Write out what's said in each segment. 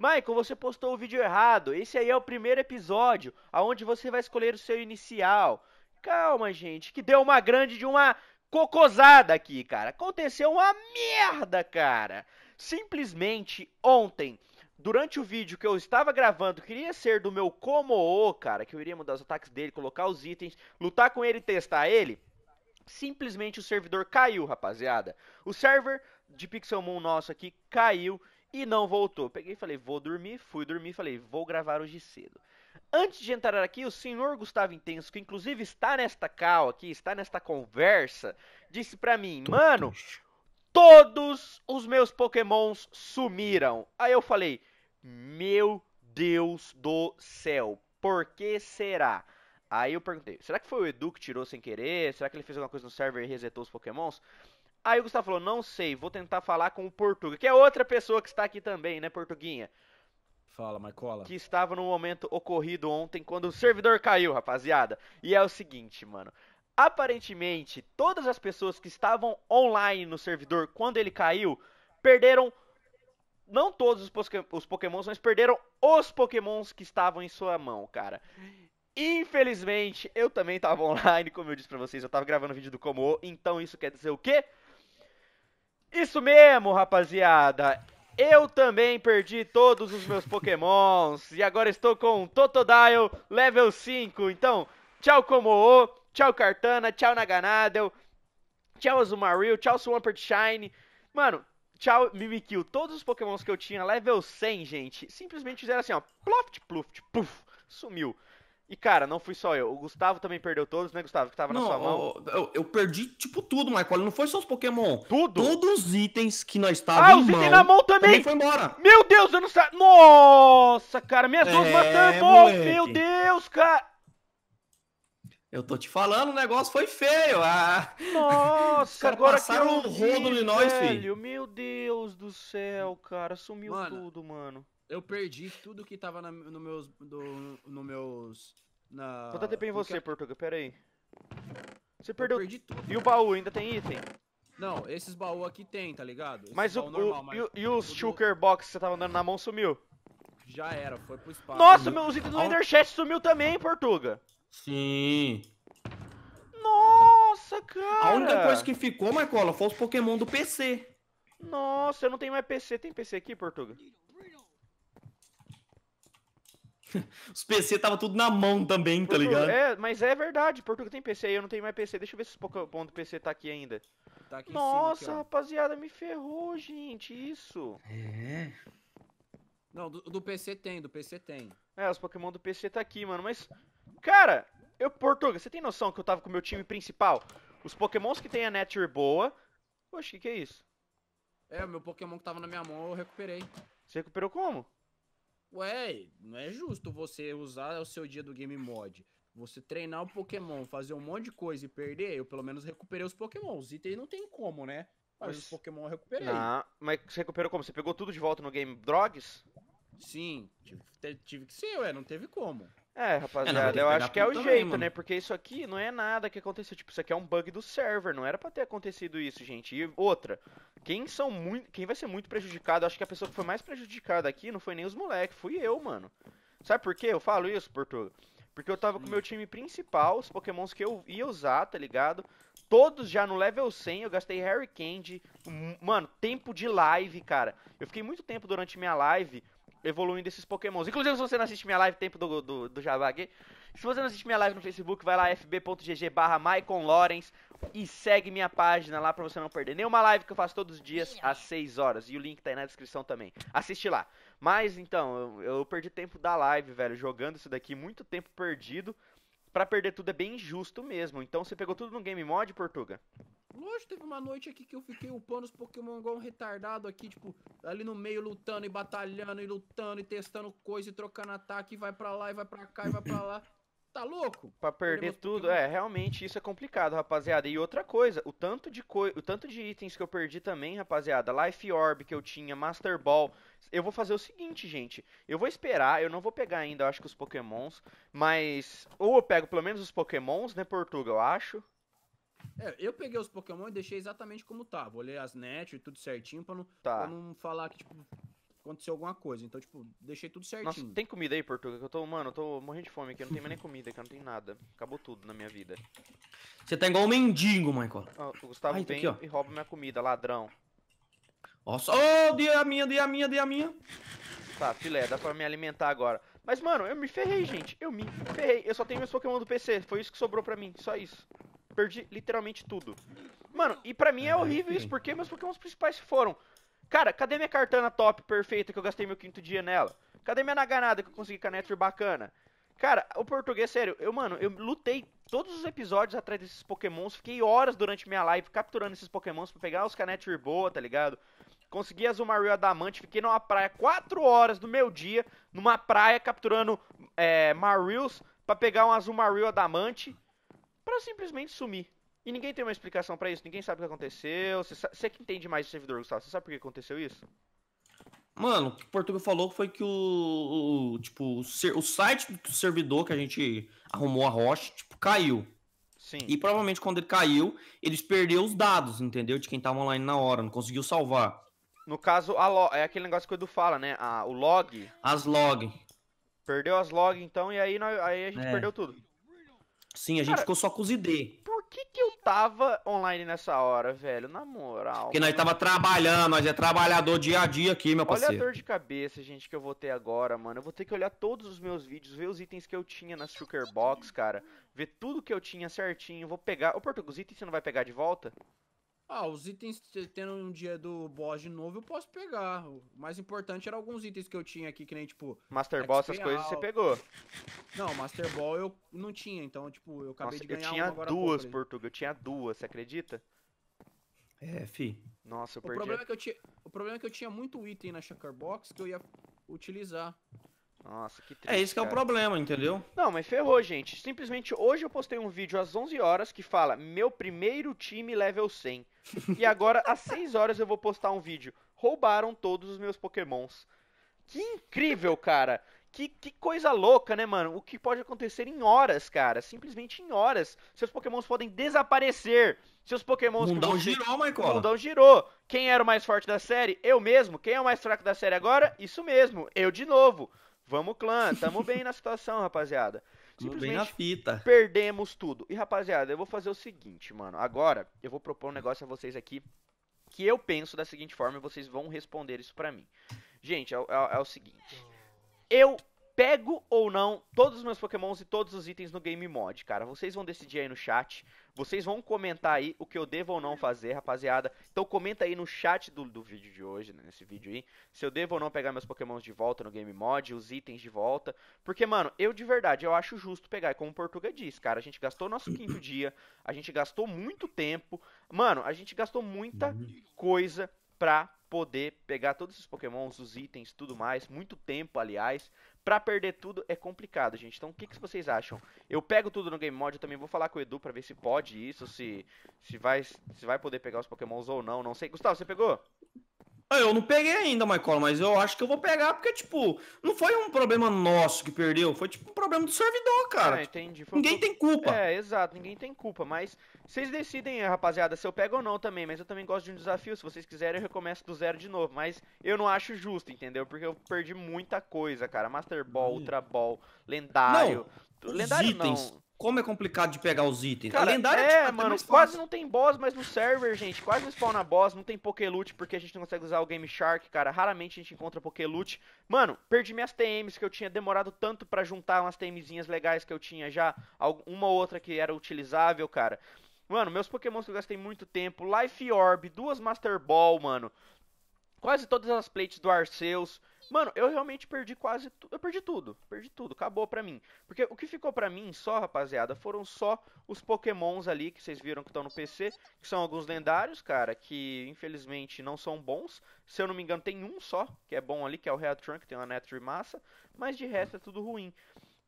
Michael, você postou o vídeo errado. Esse aí é o primeiro episódio, aonde você vai escolher o seu inicial. Calma, gente, que deu uma grande de uma cocosada aqui, cara. Aconteceu uma merda, cara. Simplesmente ontem, durante o vídeo que eu estava gravando, queria ser do meu como cara, que eu iria mudar os ataques dele, colocar os itens, lutar com ele e testar ele. Simplesmente o servidor caiu, rapaziada. O server de Pixelmon nosso aqui caiu e não voltou. Peguei e falei, vou dormir, fui dormir, falei, vou gravar hoje cedo. Antes de entrar aqui, o senhor Gustavo Intenso, que inclusive está nesta cal aqui, está nesta conversa, disse para mim, mano, todos os meus pokémons sumiram. Aí eu falei, meu Deus do céu, por que será? Aí eu perguntei, será que foi o Edu que tirou sem querer? Será que ele fez alguma coisa no server e resetou os pokémons? Aí o Gustavo falou: não sei, vou tentar falar com o Portuga, que é outra pessoa que está aqui também, né, Portuguinha? Fala, Marcola. Que estava no momento ocorrido ontem, quando o servidor caiu, rapaziada. E é o seguinte, mano. Aparentemente, todas as pessoas que estavam online no servidor quando ele caiu perderam. Não todos os, os Pokémons, mas perderam os Pokémons que estavam em sua mão, cara. Infelizmente, eu também estava online, como eu disse pra vocês, eu estava gravando vídeo do Como, então isso quer dizer o quê? Isso mesmo, rapaziada. Eu também perdi todos os meus pokémons e agora estou com Totodile level 5. Então, tchau Komo-o, tchau Cartana, tchau Naganadel, tchau Azumarill, tchau Swampert Shine. Mano, tchau Mimikyu. Todos os pokémons que eu tinha level 100, gente, simplesmente fizeram assim, ó, ploft, pluft, puf, sumiu. E, cara, não fui só eu. O Gustavo também perdeu todos, né, Gustavo? Que tava não, na sua mão. Eu, eu, perdi, tipo, tudo, Michael. Não foi só os Pokémon. Tudo? Todos os itens que nós estávamos. Ah, os itens na mão também. também foi embora. Meu Deus, eu não sabia. Nossa, cara, minhas duas é, Meu Deus, cara. Eu tô te falando, o negócio foi feio. Ah. Nossa, agora passaram que eu um rodo de nós, velho, filho. Meu Deus do céu, cara, sumiu mano, tudo, mano. Eu perdi tudo que tava na, no meus do, no meus na Quanto tempo em você, que... É? Portuga? Pera aí. Você perdeu eu perdi tudo. E o baú ainda tem item? Não, esses baús aqui tem, tá ligado? Esse mas o, normal, o mas e, e os shulker do... box que você tava andando na mão sumiu? Já era, foi pro espaço. Nossa, meu, os itens do Ender Chest sumiu também, Portuga. Sim. Nossa, cara! A única coisa que ficou, Marcola, foi os Pokémon do PC. Nossa, eu não tenho mais PC. Tem PC aqui, Portuga? Os PC tava tudo na mão também, tá Portuga, tá ligado? É, mas é verdade, Portugal tem PC e eu não tenho mais PC. Deixa eu ver se os Pokémon do PC tá aqui ainda. Tá aqui Nossa, cima, aqui, rapaziada, me ferrou, gente, isso. É. Não, do, do, PC tem, do PC tem. É, os Pokémon do PC tá aqui, mano, mas. Cara, eu, Portuga, você tem noção que eu tava com o meu time principal? Os pokémons que tem a Nature boa. Poxa, o que, que é isso? É, o meu Pokémon que tava na minha mão eu recuperei. Você recuperou como? Ué, não é justo você usar o seu dia do Game Mod. Você treinar o Pokémon, fazer um monte de coisa e perder, eu pelo menos recuperei os pokémons. Os itens não tem como, né? Mas, mas os Pokémon eu recuperei. Ah, mas você recuperou como? Você pegou tudo de volta no Game Drogs? Sim, tive, tive que ser, ué, não teve como. É, é rapaziada, é, eu acho que é o jeito, né? Porque isso aqui não é nada que aconteceu. Tipo, isso aqui é um bug do server, não era para ter acontecido isso, gente. E outra, quem são muito. Quem vai ser muito prejudicado, acho que a pessoa que foi mais prejudicada aqui não foi nem os moleques, fui eu, mano. Sabe por quê? Eu falo isso, Portugal. Porque eu tava com o meu hum. time principal, os pokémons que eu ia usar, tá ligado? Todos já no level 100, eu gastei Harry Candy. Hum, mano, tempo de live, cara. Eu fiquei muito tempo durante minha live evoluindo esses pokémons. Inclusive, se você não assiste minha live, tempo do, do, do Jabá aqui. Se você não assiste minha live no Facebook, vai lá fb.gg barra Lawrence e segue minha página lá pra você não perder nenhuma live que eu faço todos os dias às 6 horas. E o link tá aí na descrição também. Assiste lá. Mas, então, eu, eu perdi tempo da live, velho, jogando isso daqui. Muito tempo perdido. Pra perder tudo é bem injusto mesmo. Então, você pegou tudo no Game Mod, Portuga? Lógico, teve uma noite aqui que eu fiquei upando os Pokémon um retardado aqui, tipo, ali no meio lutando e batalhando e lutando e testando coisa e trocando ataque, e vai para lá e vai para cá e vai para lá. Tá louco? Pra perder tudo, Pokémon. é, realmente isso é complicado, rapaziada. E outra coisa, o tanto de coi... o tanto de itens que eu perdi também, rapaziada, Life Orb que eu tinha, Master Ball. Eu vou fazer o seguinte, gente. Eu vou esperar, eu não vou pegar ainda, eu acho que os Pokémons, mas ou eu pego pelo menos os Pokémons, né, Portugal, eu acho. É, eu peguei os Pokémon e deixei exatamente como tava. Olhei as net e tudo certinho pra não, tá. pra não falar que, tipo, aconteceu alguma coisa. Então, tipo, deixei tudo certinho. Nossa, tem comida aí, Portuga? Que eu tô, mano, eu tô morrendo de fome aqui. Não tem mais nem comida, aqui Não tem nada. Acabou tudo na minha vida. Você tá igual um mendigo, Michael. Ah, o Gustavo Ai, tá vem aqui, e rouba minha comida, ladrão. Nossa, ô, oh, dia a minha, dia a minha, dia a minha. Tá, filé, dá pra me alimentar agora. Mas, mano, eu me ferrei, gente. Eu me ferrei. Eu só tenho meus Pokémon do PC. Foi isso que sobrou pra mim. Só isso. Perdi literalmente tudo. Mano, e pra mim é ah, horrível isso, porque meus pokémons principais foram. Cara, cadê minha cartana top perfeita que eu gastei meu quinto dia nela? Cadê minha naganada que eu consegui canetra bacana? Cara, o português, sério, eu, mano, eu lutei todos os episódios atrás desses pokémons, fiquei horas durante minha live capturando esses pokémons pra pegar os canetra boa, tá ligado? Consegui a Azumarill Adamante, fiquei numa praia 4 horas do meu dia, numa praia capturando é, Marils pra pegar um Azumarill Adamante. É simplesmente sumir E ninguém tem uma explicação para isso, ninguém sabe o que aconteceu. Você que entende mais de servidor, Gustavo, você sabe por que aconteceu isso? Mano, o que o Portugal falou foi que o, o tipo, o, site do servidor que a gente arrumou a rocha, tipo, caiu. Sim. E provavelmente quando ele caiu, eles perderam os dados, entendeu? De quem tava online na hora, não conseguiu salvar. No caso, lo... é aquele negócio que o Edu fala, né? A, o log. As log. Perdeu as log, então, e aí, aí a gente é. perdeu tudo. Sim, a gente ficou só com os ID. Por que que eu tava online nessa hora, velho? Na moral. Porque nós tava trabalhando, nós é trabalhador dia a dia aqui, meu parceiro. Olha a dor de cabeça, gente, que eu vou ter agora, mano. Eu vou ter que olhar todos os meus vídeos, ver os itens que eu tinha na Sugar Box, cara. Ver tudo que eu tinha certinho. Vou pegar. Ô, Portugal, os itens você não vai pegar de volta? Ah, os itens tendo um dia do boss de novo, eu posso pegar. O mais importante era alguns itens que eu tinha aqui, que nem, tipo... Master Ball, essas coisas você pegou. Não, Master Ball eu não tinha, então, tipo, eu acabei Nossa, de ganhar eu tinha duas, pouco, Portuga, eu tinha duas, você acredita? É, fi. Nossa, eu o perdi. Problema é que eu tinha, o problema é que eu tinha muito item na Shaker Box que eu ia utilizar. Nossa, que é triste. É isso que é o problema, entendeu? Não, mas ferrou, gente. Simplesmente hoje eu postei um vídeo às 11 horas que fala: Meu primeiro time level 100. e agora às 6 horas eu vou postar um vídeo: Roubaram todos os meus Pokémons. Que incrível, cara. Que, que coisa louca, né, mano? O que pode acontecer em horas, cara. Simplesmente em horas. Seus Pokémons podem desaparecer. Seus Pokémons. O mundão girou, Michael. O mundão girou. Quem era o mais forte da série? Eu mesmo. Quem é o mais fraco da série agora? Isso mesmo. Eu de novo. Vamos, clã, tamo bem na situação, rapaziada. Simplesmente bem na fita. perdemos tudo. E, rapaziada, eu vou fazer o seguinte, mano. Agora, eu vou propor um negócio a vocês aqui que eu penso da seguinte forma e vocês vão responder isso pra mim. Gente, é, é, é o seguinte. Eu pego ou não todos os meus pokémons e todos os itens no Game Mod, cara. Vocês vão decidir aí no chat. Vocês vão comentar aí o que eu devo ou não fazer, rapaziada. Então comenta aí no chat do, do vídeo de hoje, né, nesse vídeo aí, se eu devo ou não pegar meus pokémons de volta no Game Mod, os itens de volta. Porque, mano, eu de verdade, eu acho justo pegar. E como o Portuga diz, cara, a gente gastou nosso quinto dia, a gente gastou muito tempo. Mano, a gente gastou muita uhum. coisa pra poder pegar todos esses pokémons, os itens, tudo mais, muito tempo, aliás. Pra perder tudo é complicado, gente. Então, o que, que vocês acham? Eu pego tudo no Game Mod, eu também vou falar com o Edu pra ver se pode isso, se, se, vai, se vai poder pegar os pokémons ou não, não sei. Gustavo, você pegou? Ah, eu não peguei ainda, Michael, mas eu acho que eu vou pegar, porque, tipo, não foi um problema nosso que perdeu, foi tipo um problema do servidor, cara. Ah, entendi. Foi ninguém um... tem culpa. É, exato, ninguém tem culpa, mas vocês decidem, rapaziada, se eu pego ou não também, mas eu também gosto de um desafio, se vocês quiserem eu recomeço do zero de novo, mas eu não acho justo, entendeu? Porque eu perdi muita coisa, cara, Master Ball, hum. Ultra Ball, Lendário... Não, lendário itens. não como é complicado de pegar os itens. Cara, a lendária é, é, tipo, mano, quase não tem boss, mas no server, gente, quase não spawna boss, não tem Pokéloot porque a gente não consegue usar o Game Shark, cara. Raramente a gente encontra Pokéloot. Mano, perdi minhas TMs que eu tinha demorado tanto para juntar umas TMzinhas legais que eu tinha já, uma ou outra que era utilizável, cara. Mano, meus Pokémons que eu gastei muito tempo, Life Orb, duas Master Ball, mano. Quase todas as plates do Arceus. Mano, eu realmente perdi quase tudo. Eu perdi tudo. Perdi tudo. Acabou pra mim. Porque o que ficou pra mim só, rapaziada, foram só os pokémons ali que vocês viram que estão no PC. Que são alguns lendários, cara, que infelizmente não são bons. Se eu não me engano, tem um só que é bom ali, que é o Heatran, que tem uma Netry massa. Mas de resto é tudo ruim.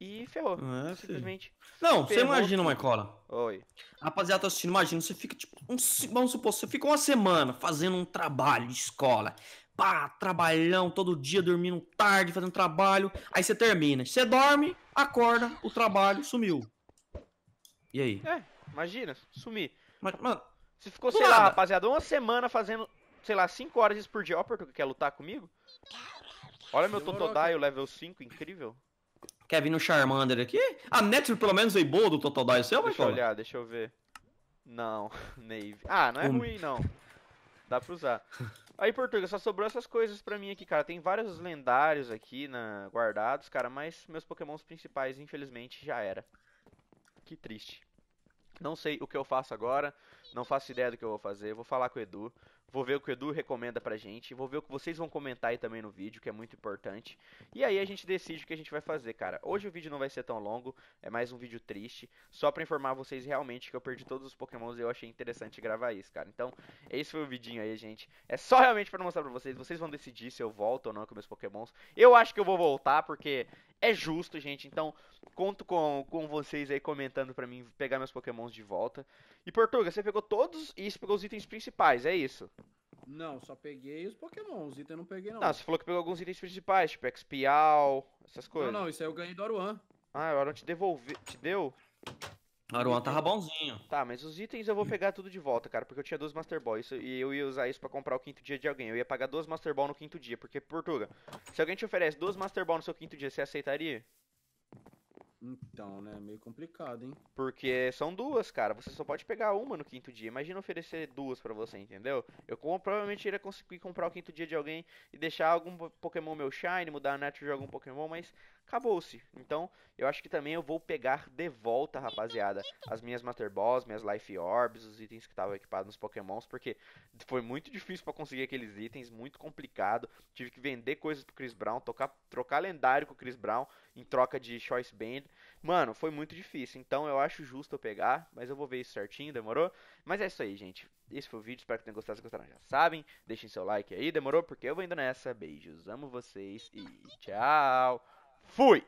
E ferrou. É, simplesmente. Não, ferrou. você imagina, escola Oi. Rapaziada, tá assistindo, imagina, você fica tipo. Um, vamos supor, você fica uma semana fazendo um trabalho de escola. Pá, trabalhão, todo dia, dormindo tarde, fazendo trabalho. Aí você termina. Você dorme, acorda, o trabalho sumiu. E aí? É, imagina, sumir. Mas, mano. Você ficou, sei nada. lá, rapaziada, uma semana fazendo, sei lá, 5 horas por dia. Ó, porque quer lutar comigo? Olha meu Totodile, level 5, incrível. Quer vir no Charmander aqui? A Nether pelo menos veio boa do Total Dice, seu, é Deixa eu olhar, deixa eu ver. Não, Nave. Ah, não é um... ruim, não. Dá pra usar. Aí, Portuga, só sobrou essas coisas pra mim aqui, cara. Tem vários lendários aqui na... Né, guardados, cara, mas meus pokémons principais, infelizmente, já era. Que triste. Não sei o que eu faço agora, não faço ideia do que eu vou fazer. Vou falar com o Edu. Vou ver o que o Edu recomenda pra gente. Vou ver o que vocês vão comentar aí também no vídeo, que é muito importante. E aí a gente decide o que a gente vai fazer, cara. Hoje o vídeo não vai ser tão longo, é mais um vídeo triste. Só pra informar vocês realmente que eu perdi todos os pokémons e eu achei interessante gravar isso, cara. Então, esse foi o vidinho aí, gente. É só realmente pra mostrar pra vocês. Vocês vão decidir se eu volto ou não com meus pokémons. Eu acho que eu vou voltar, porque é justo, gente. Então, conto com, com vocês aí comentando para mim pegar meus pokémons de volta. E Portuga, você pegou todos e você pegou os itens principais, é isso? Não, só peguei os pokémons, os itens não peguei não. Não, você falou que pegou alguns itens principais, tipo Expial, essas coisas. Não, não, isso aí eu ganhei do Aruan. Ah, o Aruan te devolveu, te deu? O Aruan tava bonzinho. Tá, mas os itens eu vou pegar tudo de volta, cara, porque eu tinha dois Master Ball e eu ia usar isso para comprar o quinto dia de alguém. Eu ia pagar duas Master Ball no quinto dia, porque, Portuga, se alguém te oferece duas Master Ball no seu quinto dia, você aceitaria? Então, né? É meio complicado, hein? Porque são duas, cara. Você só pode pegar uma no quinto dia. Imagina oferecer duas para você, entendeu? Eu provavelmente iria conseguir comprar o quinto dia de alguém e deixar algum Pokémon meu Shine, mudar a net de algum Pokémon, mas acabou-se. Então, eu acho que também eu vou pegar de volta, rapaziada, as minhas Master Balls, minhas Life Orbs, os itens que estavam equipados nos Pokémons, porque foi muito difícil para conseguir aqueles itens, muito complicado. Tive que vender coisas pro Chris Brown, tocar, trocar lendário com o Chris Brown em troca de Choice Band. Mano, foi muito difícil, então eu acho justo eu pegar, mas eu vou ver isso certinho, demorou? Mas é isso aí, gente. Esse foi o vídeo, espero que tenham gostado. Se gostaram, já sabem. Deixem seu like aí, demorou? Porque eu vou indo nessa. Beijos, amo vocês e tchau! Fui!